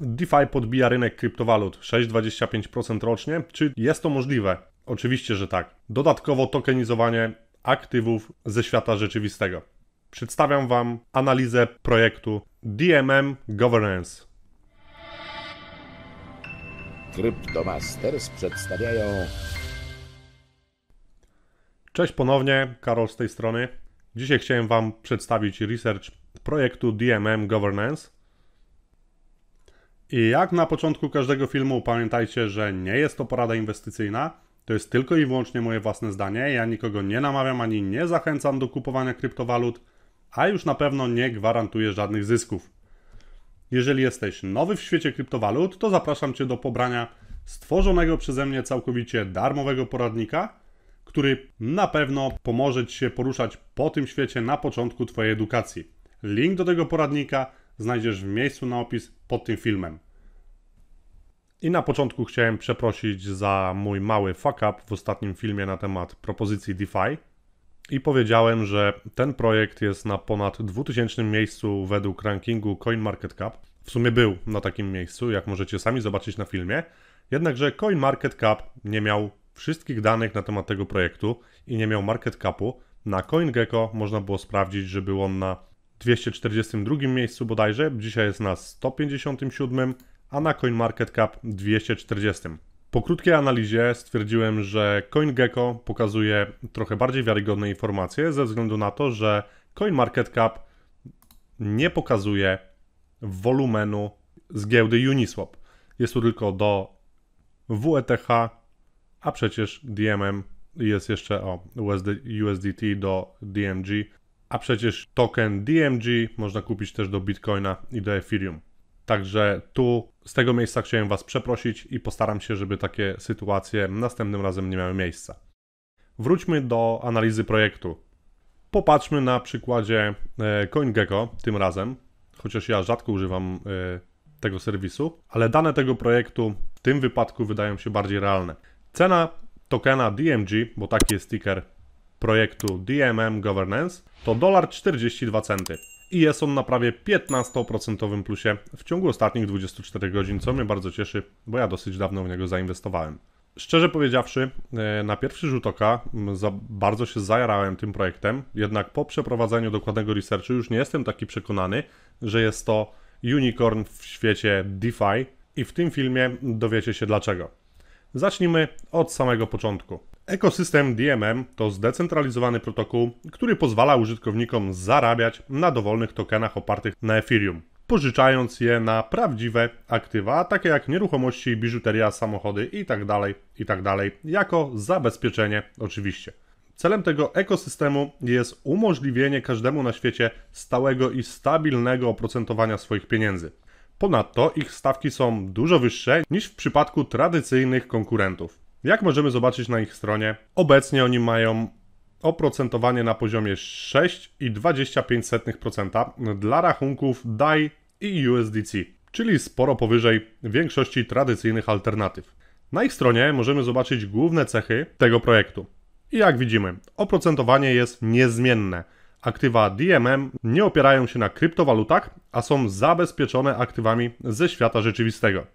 DeFi podbija rynek kryptowalut 6,25% rocznie. Czy jest to możliwe? Oczywiście, że tak. Dodatkowo tokenizowanie aktywów ze świata rzeczywistego. Przedstawiam Wam analizę projektu DMM Governance. Cryptomasters przedstawiają. Cześć ponownie, Karol z tej strony. Dzisiaj chciałem Wam przedstawić research projektu DMM Governance. I jak na początku każdego filmu, pamiętajcie, że nie jest to porada inwestycyjna. To jest tylko i wyłącznie moje własne zdanie. Ja nikogo nie namawiam ani nie zachęcam do kupowania kryptowalut, a już na pewno nie gwarantuję żadnych zysków. Jeżeli jesteś nowy w świecie kryptowalut, to zapraszam Cię do pobrania stworzonego przeze mnie całkowicie darmowego poradnika, który na pewno pomoże Ci się poruszać po tym świecie na początku Twojej edukacji. Link do tego poradnika znajdziesz w miejscu na opis pod tym filmem. I na początku chciałem przeprosić za mój mały fuck up w ostatnim filmie na temat propozycji DeFi. I powiedziałem, że ten projekt jest na ponad 2000 miejscu według rankingu CoinMarketCap. W sumie był na takim miejscu, jak możecie sami zobaczyć na filmie. Jednakże CoinMarketCap nie miał wszystkich danych na temat tego projektu i nie miał market capu. Na CoinGecko można było sprawdzić, że był on na 242 miejscu bodajże, dzisiaj jest na 157 a na CoinMarketCap 240. Po krótkiej analizie stwierdziłem, że CoinGecko pokazuje trochę bardziej wiarygodne informacje ze względu na to, że CoinMarketCap nie pokazuje wolumenu z giełdy Uniswap. Jest to tylko do WETH, a przecież DMM jest jeszcze o USD, USDT do DMG, a przecież token DMG można kupić też do Bitcoina i do Ethereum. Także tu z tego miejsca chciałem Was przeprosić i postaram się, żeby takie sytuacje następnym razem nie miały miejsca. Wróćmy do analizy projektu. Popatrzmy na przykładzie e, CoinGecko tym razem, chociaż ja rzadko używam e, tego serwisu, ale dane tego projektu w tym wypadku wydają się bardziej realne. Cena tokena DMG, bo taki jest ticker projektu DMM Governance to 1,42 centy i jest on na prawie 15% plusie w ciągu ostatnich 24 godzin, co mnie bardzo cieszy, bo ja dosyć dawno w niego zainwestowałem. Szczerze powiedziawszy, e, na pierwszy rzut oka bardzo się zajarałem tym projektem, jednak po przeprowadzeniu dokładnego researchu już nie jestem taki przekonany, że jest to unicorn w świecie DeFi i w tym filmie dowiecie się dlaczego. Zacznijmy od samego początku. Ekosystem DMM to zdecentralizowany protokół, który pozwala użytkownikom zarabiać na dowolnych tokenach opartych na Ethereum, pożyczając je na prawdziwe aktywa, takie jak nieruchomości, biżuteria, samochody itd., tak itd., tak jako zabezpieczenie oczywiście. Celem tego ekosystemu jest umożliwienie każdemu na świecie stałego i stabilnego oprocentowania swoich pieniędzy. Ponadto ich stawki są dużo wyższe niż w przypadku tradycyjnych konkurentów. Jak możemy zobaczyć na ich stronie, obecnie oni mają oprocentowanie na poziomie 6,25% dla rachunków DAI i USDC, czyli sporo powyżej większości tradycyjnych alternatyw. Na ich stronie możemy zobaczyć główne cechy tego projektu. I jak widzimy, oprocentowanie jest niezmienne. Aktywa DMM nie opierają się na kryptowalutach, a są zabezpieczone aktywami ze świata rzeczywistego.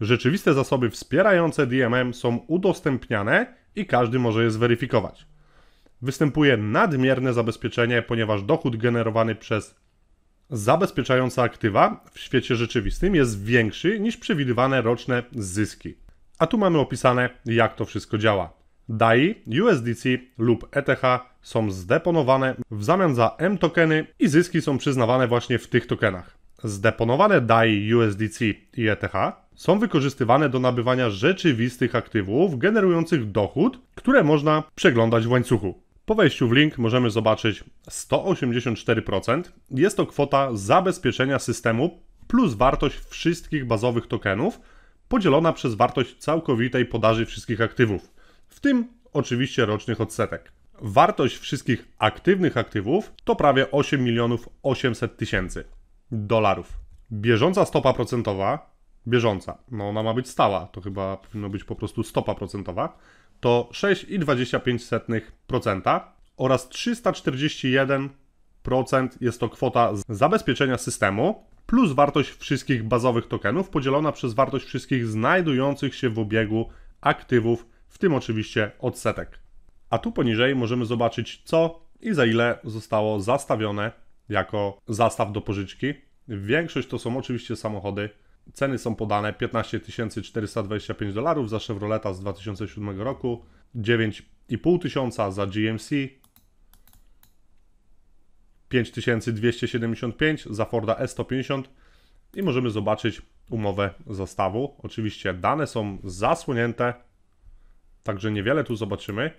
Rzeczywiste zasoby wspierające DMM są udostępniane i każdy może je zweryfikować. Występuje nadmierne zabezpieczenie, ponieważ dochód generowany przez zabezpieczające aktywa w świecie rzeczywistym jest większy niż przewidywane roczne zyski. A tu mamy opisane, jak to wszystko działa. DAI, USDC lub ETH są zdeponowane w zamian za M tokeny i zyski są przyznawane właśnie w tych tokenach. Zdeponowane DAI, USDC i ETH są wykorzystywane do nabywania rzeczywistych aktywów generujących dochód, które można przeglądać w łańcuchu. Po wejściu w link możemy zobaczyć 184%. Jest to kwota zabezpieczenia systemu plus wartość wszystkich bazowych tokenów podzielona przez wartość całkowitej podaży wszystkich aktywów, w tym oczywiście rocznych odsetek. Wartość wszystkich aktywnych aktywów to prawie 8 milionów 800 tysięcy dolarów. Bieżąca stopa procentowa bieżąca, no ona ma być stała, to chyba powinno być po prostu stopa procentowa, to 6,25% oraz 341% jest to kwota zabezpieczenia systemu plus wartość wszystkich bazowych tokenów podzielona przez wartość wszystkich znajdujących się w obiegu aktywów, w tym oczywiście odsetek. A tu poniżej możemy zobaczyć co i za ile zostało zastawione jako zastaw do pożyczki. Większość to są oczywiście samochody, Ceny są podane 15 425 dolarów za Chevroleta z 2007 roku, 9,5 tysiąca za GMC, 5275 za Forda E150 i możemy zobaczyć umowę zastawu. Oczywiście dane są zasłonięte, także niewiele tu zobaczymy,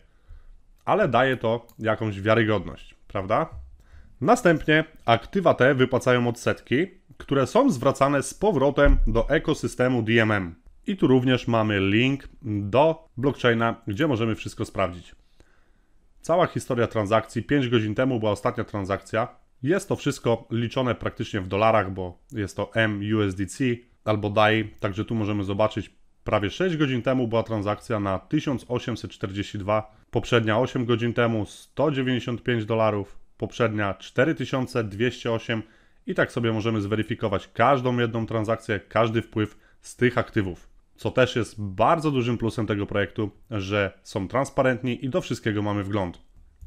ale daje to jakąś wiarygodność, prawda? Następnie aktywa te wypłacają odsetki, które są zwracane z powrotem do ekosystemu DMM. I tu również mamy link do blockchaina, gdzie możemy wszystko sprawdzić. Cała historia transakcji, 5 godzin temu była ostatnia transakcja. Jest to wszystko liczone praktycznie w dolarach, bo jest to MUSDC albo DAI, także tu możemy zobaczyć Prawie 6 godzin temu była transakcja na 1842, poprzednia 8 godzin temu 195 dolarów, poprzednia 4208 i tak sobie możemy zweryfikować każdą jedną transakcję, każdy wpływ z tych aktywów. Co też jest bardzo dużym plusem tego projektu, że są transparentni i do wszystkiego mamy wgląd.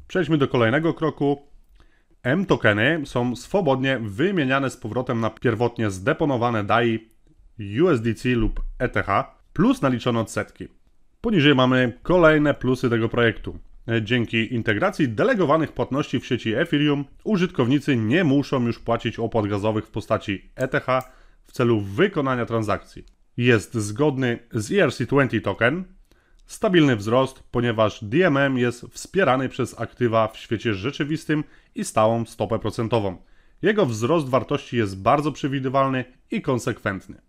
Przejdźmy do kolejnego kroku. M-tokeny są swobodnie wymieniane z powrotem na pierwotnie zdeponowane DAI, USDC lub ETH, plus naliczone odsetki. Poniżej mamy kolejne plusy tego projektu. E, dzięki integracji delegowanych płatności w sieci Ethereum użytkownicy nie muszą już płacić opłat gazowych w postaci ETH w celu wykonania transakcji. Jest zgodny z ERC20 token, stabilny wzrost, ponieważ DMM jest wspierany przez aktywa w świecie rzeczywistym i stałą stopę procentową. Jego wzrost wartości jest bardzo przewidywalny i konsekwentny.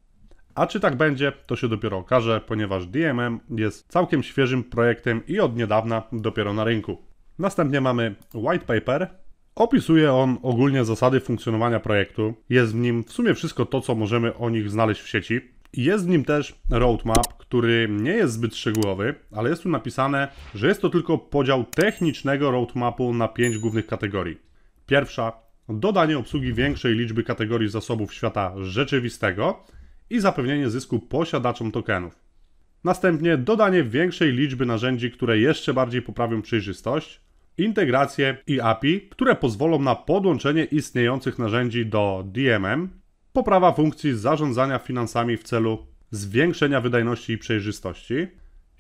A czy tak będzie, to się dopiero okaże, ponieważ DMM jest całkiem świeżym projektem i od niedawna dopiero na rynku. Następnie mamy white paper. Opisuje on ogólnie zasady funkcjonowania projektu. Jest w nim w sumie wszystko to, co możemy o nich znaleźć w sieci. Jest w nim też roadmap, który nie jest zbyt szczegółowy, ale jest tu napisane, że jest to tylko podział technicznego roadmapu na pięć głównych kategorii. Pierwsza dodanie obsługi większej liczby kategorii zasobów świata rzeczywistego i zapewnienie zysku posiadaczom tokenów. Następnie dodanie większej liczby narzędzi, które jeszcze bardziej poprawią przejrzystość, integrację i API, które pozwolą na podłączenie istniejących narzędzi do DMM, poprawa funkcji zarządzania finansami w celu zwiększenia wydajności i przejrzystości.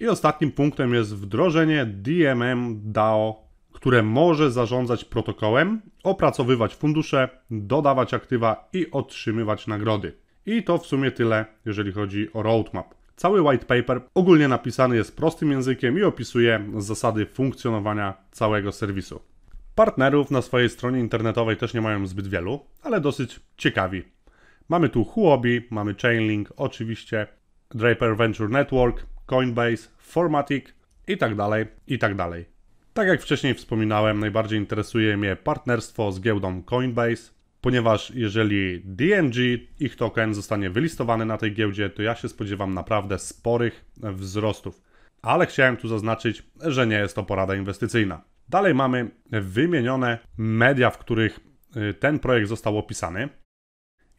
I ostatnim punktem jest wdrożenie DMM DAO, które może zarządzać protokołem, opracowywać fundusze, dodawać aktywa i otrzymywać nagrody. I to w sumie tyle, jeżeli chodzi o roadmap. Cały white paper ogólnie napisany jest prostym językiem i opisuje zasady funkcjonowania całego serwisu. Partnerów na swojej stronie internetowej też nie mają zbyt wielu, ale dosyć ciekawi. Mamy tu Huobi, mamy Chainlink, oczywiście Draper Venture Network, Coinbase, Formatic i tak dalej, i tak dalej. Tak jak wcześniej wspominałem, najbardziej interesuje mnie partnerstwo z giełdą Coinbase, ponieważ jeżeli DMG, ich token zostanie wylistowany na tej giełdzie, to ja się spodziewam naprawdę sporych wzrostów. Ale chciałem tu zaznaczyć, że nie jest to porada inwestycyjna. Dalej mamy wymienione media, w których y, ten projekt został opisany.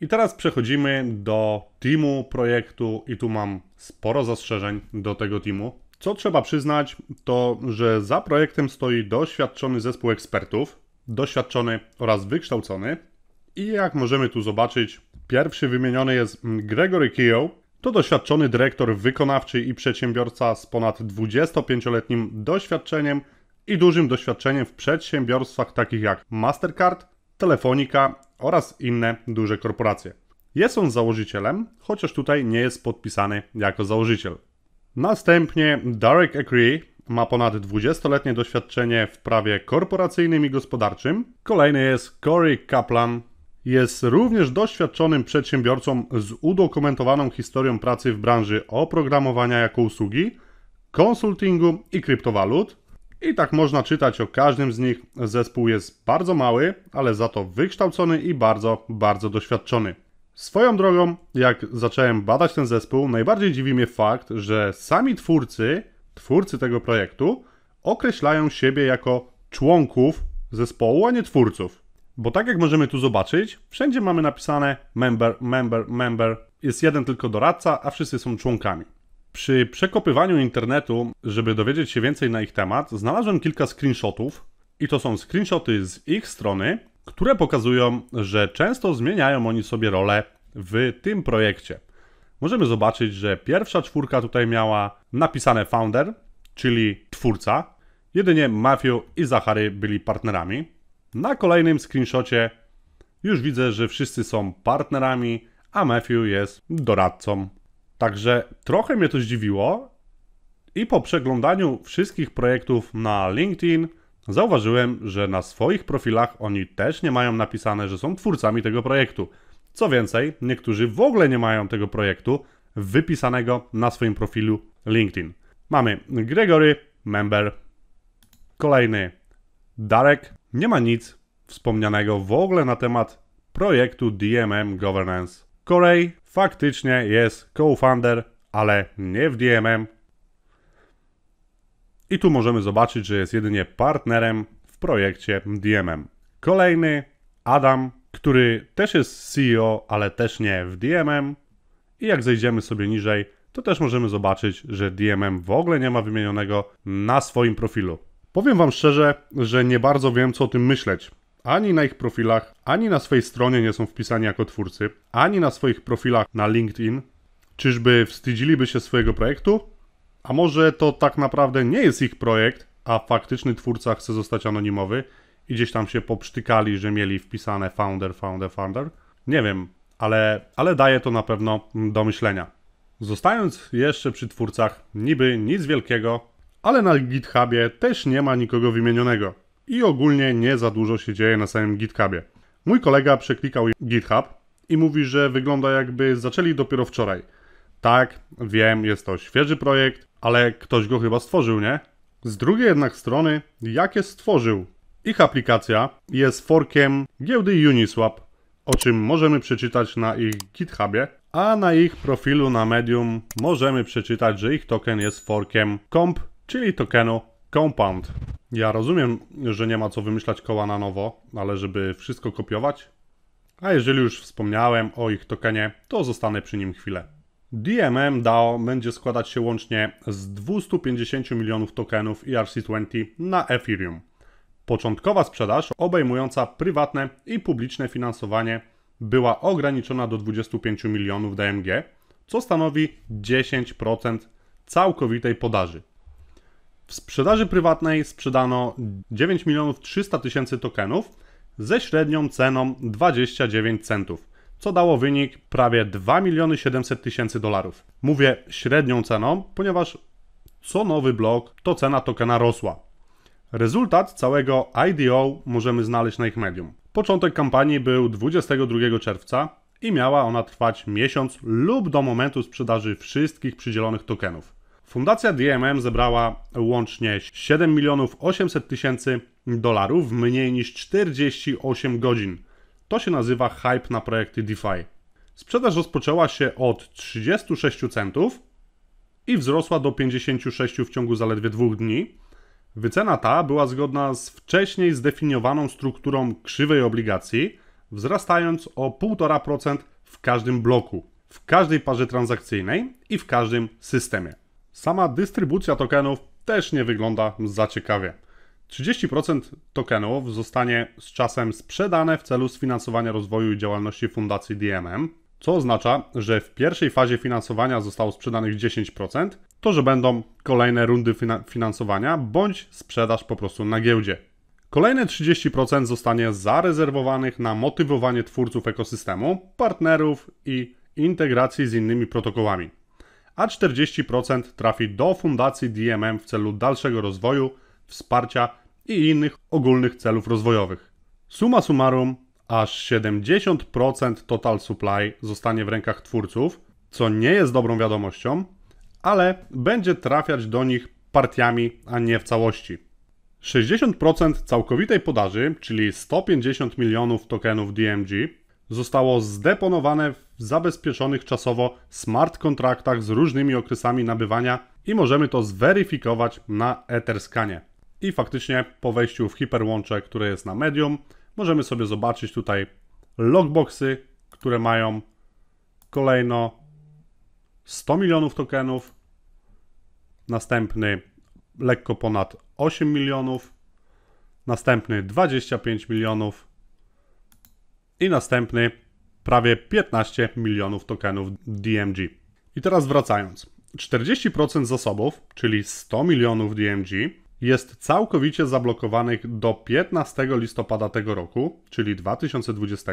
I teraz przechodzimy do teamu projektu i tu mam sporo zastrzeżeń do tego teamu. Co trzeba przyznać, to że za projektem stoi doświadczony zespół ekspertów, doświadczony oraz wykształcony, i jak możemy tu zobaczyć, pierwszy wymieniony jest mm, Gregory Keogh. To doświadczony dyrektor wykonawczy i przedsiębiorca z ponad 25-letnim doświadczeniem i dużym doświadczeniem w przedsiębiorstwach takich jak Mastercard, Telefonica oraz inne duże korporacje. Jest on założycielem, chociaż tutaj nie jest podpisany jako założyciel. Następnie Derek Acree ma ponad 20-letnie doświadczenie w prawie korporacyjnym i gospodarczym. Kolejny jest Corey Kaplan, jest również doświadczonym przedsiębiorcą z udokumentowaną historią pracy w branży oprogramowania jako usługi, konsultingu i kryptowalut. I tak można czytać o każdym z nich. Zespół jest bardzo mały, ale za to wykształcony i bardzo, bardzo doświadczony. Swoją drogą, jak zacząłem badać ten zespół, najbardziej dziwi mnie fakt, że sami twórcy, twórcy tego projektu, określają siebie jako członków zespołu, a nie twórców. Bo tak jak możemy tu zobaczyć, wszędzie mamy napisane member, member, member. Jest jeden tylko doradca, a wszyscy są członkami. Przy przekopywaniu internetu, żeby dowiedzieć się więcej na ich temat, znalazłem kilka screenshotów i to są screenshoty z ich strony, które pokazują, że często zmieniają oni sobie rolę w tym projekcie. Możemy zobaczyć, że pierwsza czwórka tutaj miała napisane founder, czyli twórca. Jedynie Matthew i Zachary byli partnerami. Na kolejnym screenshocie już widzę, że wszyscy są partnerami, a Matthew jest doradcą. Także trochę mnie to zdziwiło i po przeglądaniu wszystkich projektów na LinkedIn zauważyłem, że na swoich profilach oni też nie mają napisane, że są twórcami tego projektu. Co więcej, niektórzy w ogóle nie mają tego projektu wypisanego na swoim profilu LinkedIn. Mamy Gregory Member, kolejny Darek nie ma nic wspomnianego w ogóle na temat projektu DMM Governance. Corey faktycznie jest co-founder, ale nie w DMM. I tu możemy zobaczyć, że jest jedynie partnerem w projekcie DMM. Kolejny Adam, który też jest CEO, ale też nie w DMM. I jak zejdziemy sobie niżej, to też możemy zobaczyć, że DMM w ogóle nie ma wymienionego na swoim profilu. Powiem Wam szczerze, że nie bardzo wiem, co o tym myśleć. Ani na ich profilach, ani na swojej stronie nie są wpisani jako twórcy, ani na swoich profilach na LinkedIn. Czyżby wstydziliby się swojego projektu? A może to tak naprawdę nie jest ich projekt, a faktyczny twórca chce zostać anonimowy i gdzieś tam się poprztykali, że mieli wpisane founder, founder, founder? Nie wiem, ale, ale daje to na pewno do myślenia. Zostając jeszcze przy twórcach, niby nic wielkiego, ale na GitHubie też nie ma nikogo wymienionego i ogólnie nie za dużo się dzieje na samym GitHubie. Mój kolega przeklikał GitHub i mówi, że wygląda jakby zaczęli dopiero wczoraj. Tak, wiem, jest to świeży projekt, ale ktoś go chyba stworzył, nie? Z drugiej jednak strony, jakie stworzył? Ich aplikacja jest forkiem giełdy Uniswap, o czym możemy przeczytać na ich GitHubie, a na ich profilu na Medium możemy przeczytać, że ich token jest forkiem comp czyli tokenu Compound. Ja rozumiem, że nie ma co wymyślać koła na nowo, ale żeby wszystko kopiować? A jeżeli już wspomniałem o ich tokenie, to zostanę przy nim chwilę. DMM DAO będzie składać się łącznie z 250 milionów tokenów ERC20 na Ethereum. Początkowa sprzedaż obejmująca prywatne i publiczne finansowanie była ograniczona do 25 milionów DMG, co stanowi 10% całkowitej podaży. W sprzedaży prywatnej sprzedano 9 milionów 300 tysięcy tokenów ze średnią ceną 29 centów, co dało wynik prawie 2 miliony 700 tysięcy dolarów. Mówię średnią ceną, ponieważ co nowy blok to cena tokena rosła. Rezultat całego IDO możemy znaleźć na ich medium. Początek kampanii był 22 czerwca i miała ona trwać miesiąc lub do momentu sprzedaży wszystkich przydzielonych tokenów. Fundacja DMM zebrała łącznie 7 milionów 800 tysięcy dolarów w mniej niż 48 godzin. To się nazywa hype na projekty DeFi. Sprzedaż rozpoczęła się od 36 centów i wzrosła do 56 w ciągu zaledwie dwóch dni. Wycena ta była zgodna z wcześniej zdefiniowaną strukturą krzywej obligacji, wzrastając o 1,5% w każdym bloku, w każdej parze transakcyjnej i w każdym systemie. Sama dystrybucja tokenów też nie wygląda za ciekawie. 30% tokenów zostanie z czasem sprzedane w celu sfinansowania rozwoju i działalności Fundacji DMM, co oznacza, że w pierwszej fazie finansowania zostało sprzedanych 10%, to że będą kolejne rundy finansowania bądź sprzedaż po prostu na giełdzie. Kolejne 30% zostanie zarezerwowanych na motywowanie twórców ekosystemu, partnerów i integracji z innymi protokołami a 40% trafi do Fundacji DMM w celu dalszego rozwoju, wsparcia i innych ogólnych celów rozwojowych. Suma summarum, aż 70% total supply zostanie w rękach twórców, co nie jest dobrą wiadomością, ale będzie trafiać do nich partiami, a nie w całości. 60% całkowitej podaży, czyli 150 milionów tokenów DMG, zostało zdeponowane w zabezpieczonych czasowo smart kontraktach z różnymi okresami nabywania i możemy to zweryfikować na Etherscanie. I faktycznie po wejściu w hiperłącze, które jest na medium, możemy sobie zobaczyć tutaj logboxy, które mają kolejno 100 milionów tokenów, następny lekko ponad 8 milionów, następny 25 milionów, i następny prawie 15 milionów tokenów DMG. I teraz wracając. 40% zasobów, czyli 100 milionów DMG, jest całkowicie zablokowanych do 15 listopada tego roku, czyli 2020,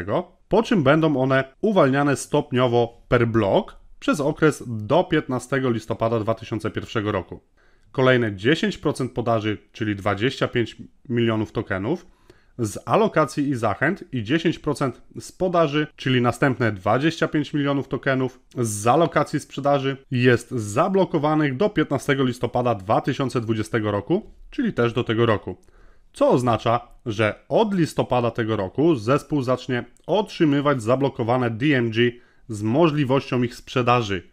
po czym będą one uwalniane stopniowo per blok przez okres do 15 listopada 2001 roku. Kolejne 10% podaży, czyli 25 milionów tokenów, z alokacji i zachęt i 10% z podaży, czyli następne 25 milionów tokenów z alokacji sprzedaży jest zablokowanych do 15 listopada 2020 roku, czyli też do tego roku. Co oznacza, że od listopada tego roku zespół zacznie otrzymywać zablokowane DMG z możliwością ich sprzedaży.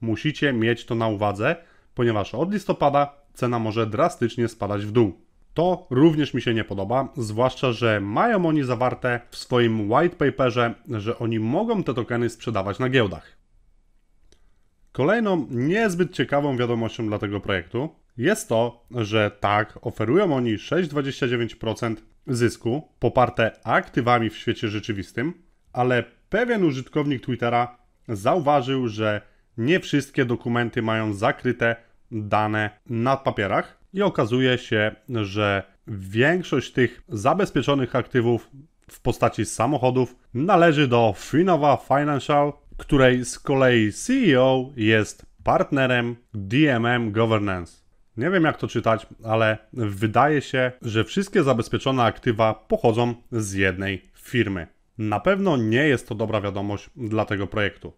Musicie mieć to na uwadze, ponieważ od listopada cena może drastycznie spadać w dół. To również mi się nie podoba, zwłaszcza, że mają oni zawarte w swoim white paperze, że oni mogą te tokeny sprzedawać na giełdach. Kolejną niezbyt ciekawą wiadomością dla tego projektu jest to, że tak, oferują oni 6,29% zysku poparte aktywami w świecie rzeczywistym, ale pewien użytkownik Twittera zauważył, że nie wszystkie dokumenty mają zakryte dane na papierach i okazuje się, że większość tych zabezpieczonych aktywów w postaci samochodów należy do Finova Financial, której z kolei CEO jest partnerem DMM Governance. Nie wiem jak to czytać, ale wydaje się, że wszystkie zabezpieczone aktywa pochodzą z jednej firmy. Na pewno nie jest to dobra wiadomość dla tego projektu.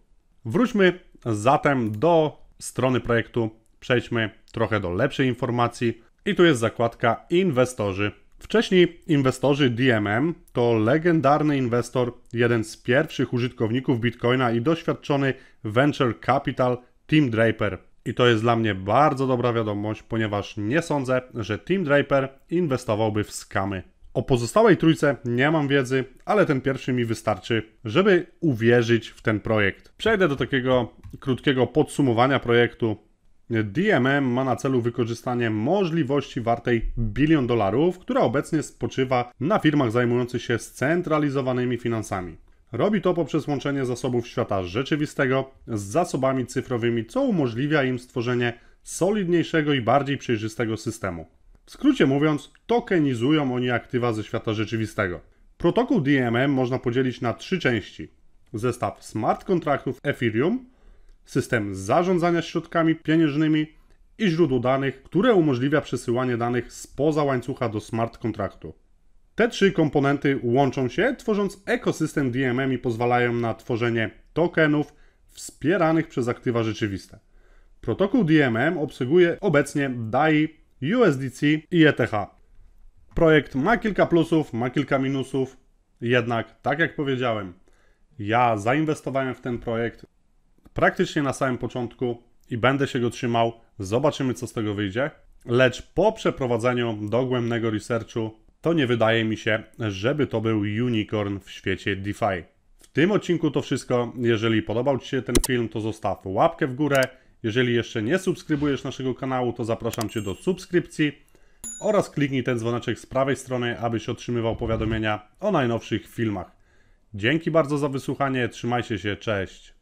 Wróćmy zatem do strony projektu, przejdźmy trochę do lepszej informacji. I tu jest zakładka inwestorzy. Wcześniej inwestorzy DMM to legendarny inwestor, jeden z pierwszych użytkowników Bitcoina i doświadczony venture capital Tim Draper. I to jest dla mnie bardzo dobra wiadomość, ponieważ nie sądzę, że Tim Draper inwestowałby w skamy. O pozostałej trójce nie mam wiedzy, ale ten pierwszy mi wystarczy, żeby uwierzyć w ten projekt. Przejdę do takiego krótkiego podsumowania projektu. DMM ma na celu wykorzystanie możliwości wartej bilion dolarów, która obecnie spoczywa na firmach zajmujących się scentralizowanymi finansami. Robi to poprzez łączenie zasobów świata rzeczywistego z zasobami cyfrowymi, co umożliwia im stworzenie solidniejszego i bardziej przejrzystego systemu. W skrócie mówiąc, tokenizują oni aktywa ze świata rzeczywistego. Protokół DMM można podzielić na trzy części: zestaw smart kontraktów Ethereum, system zarządzania środkami pieniężnymi i źródło danych, które umożliwia przesyłanie danych spoza łańcucha do smart kontraktu. Te trzy komponenty łączą się, tworząc ekosystem DMM i pozwalają na tworzenie tokenów wspieranych przez aktywa rzeczywiste. Protokół DMM obsługuje obecnie DAI, USDC i ETH. Projekt ma kilka plusów, ma kilka minusów, jednak tak jak powiedziałem, ja zainwestowałem w ten projekt, praktycznie na samym początku i będę się go trzymał. Zobaczymy, co z tego wyjdzie. Lecz po przeprowadzeniu dogłębnego researchu, to nie wydaje mi się, żeby to był unicorn w świecie DeFi. W tym odcinku to wszystko. Jeżeli podobał Ci się ten film, to zostaw łapkę w górę. Jeżeli jeszcze nie subskrybujesz naszego kanału, to zapraszam Cię do subskrypcji oraz kliknij ten dzwoneczek z prawej strony, abyś otrzymywał powiadomienia o najnowszych filmach. Dzięki bardzo za wysłuchanie, trzymajcie się, cześć!